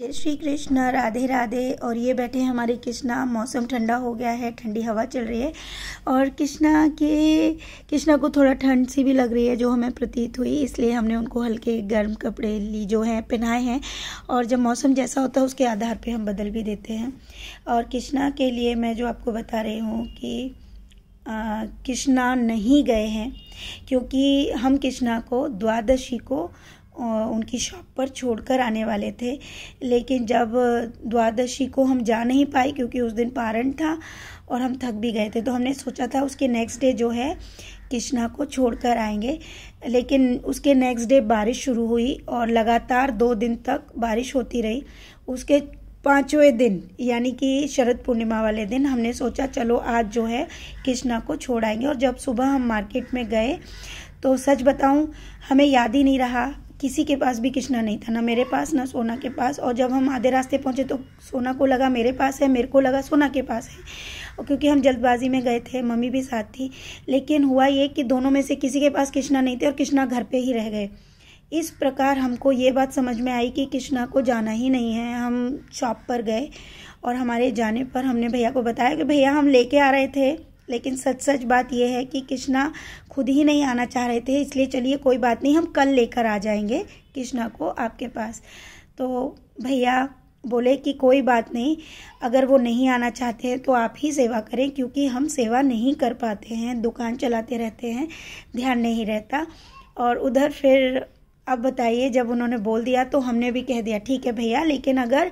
जय श्री कृष्ण राधे राधे और ये बैठे हमारे कृष्णा मौसम ठंडा हो गया है ठंडी हवा चल रही है और कृष्णा के कृष्णा को थोड़ा ठंड सी भी लग रही है जो हमें प्रतीत हुई इसलिए हमने उनको हल्के गर्म कपड़े ली जो हैं पहनाए हैं और जब मौसम जैसा होता है उसके आधार पे हम बदल भी देते हैं और कृष्णा के लिए मैं जो आपको बता रही हूँ कि कृष्णा नहीं गए हैं क्योंकि हम कृष्णा को द्वादशी को उनकी शॉप पर छोड़कर आने वाले थे लेकिन जब द्वादशी को हम जा नहीं पाए क्योंकि उस दिन पारण था और हम थक भी गए थे तो हमने सोचा था उसके नेक्स्ट डे जो है कृष्णा को छोड़कर आएंगे लेकिन उसके नेक्स्ट डे बारिश शुरू हुई और लगातार दो दिन तक बारिश होती रही उसके पाँचवें दिन यानी कि शरद पूर्णिमा वाले दिन हमने सोचा चलो आज जो है कृष्णा को छोड़ आएंगे और जब सुबह हम मार्केट में गए तो सच बताऊं हमें याद ही नहीं रहा किसी के पास भी कृष्णा नहीं था ना मेरे पास ना सोना के पास और जब हम आधे रास्ते पहुंचे तो सोना को लगा मेरे पास है मेरे को लगा सोना के पास है और क्योंकि हम जल्दबाजी में गए थे मम्मी भी साथ थी लेकिन हुआ ये कि दोनों में से किसी के पास कृष्णा नहीं थे और कृष्णा घर पर ही रह गए इस प्रकार हमको ये बात समझ में आई कि कृष्णा को जाना ही नहीं है हम शॉप पर गए और हमारे जाने पर हमने भैया को बताया कि भैया हम लेके आ रहे थे लेकिन सच सच बात यह है कि कृष्णा खुद ही नहीं आना चाह रहे थे इसलिए चलिए कोई बात नहीं हम कल लेकर आ जाएंगे कृष्णा को आपके पास तो भैया बोले कि कोई बात नहीं अगर वो नहीं आना चाहते हैं तो आप ही सेवा करें क्योंकि हम सेवा नहीं कर पाते हैं दुकान चलाते रहते हैं ध्यान नहीं रहता और उधर फिर अब बताइए जब उन्होंने बोल दिया तो हमने भी कह दिया ठीक है भैया लेकिन अगर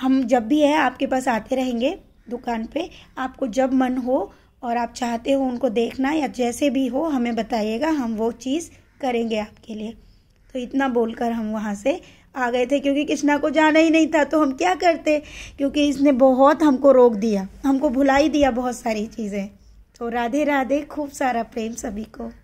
हम जब भी है आपके पास आते रहेंगे दुकान पे आपको जब मन हो और आप चाहते हो उनको देखना या जैसे भी हो हमें बताइएगा हम वो चीज़ करेंगे आपके लिए तो इतना बोलकर हम वहाँ से आ गए थे क्योंकि कृष्णा को जाना ही नहीं था तो हम क्या करते क्योंकि इसने बहुत हमको रोक दिया हमको भुला ही दिया बहुत सारी चीज़ें तो राधे राधे खूब सारा प्रेम सभी को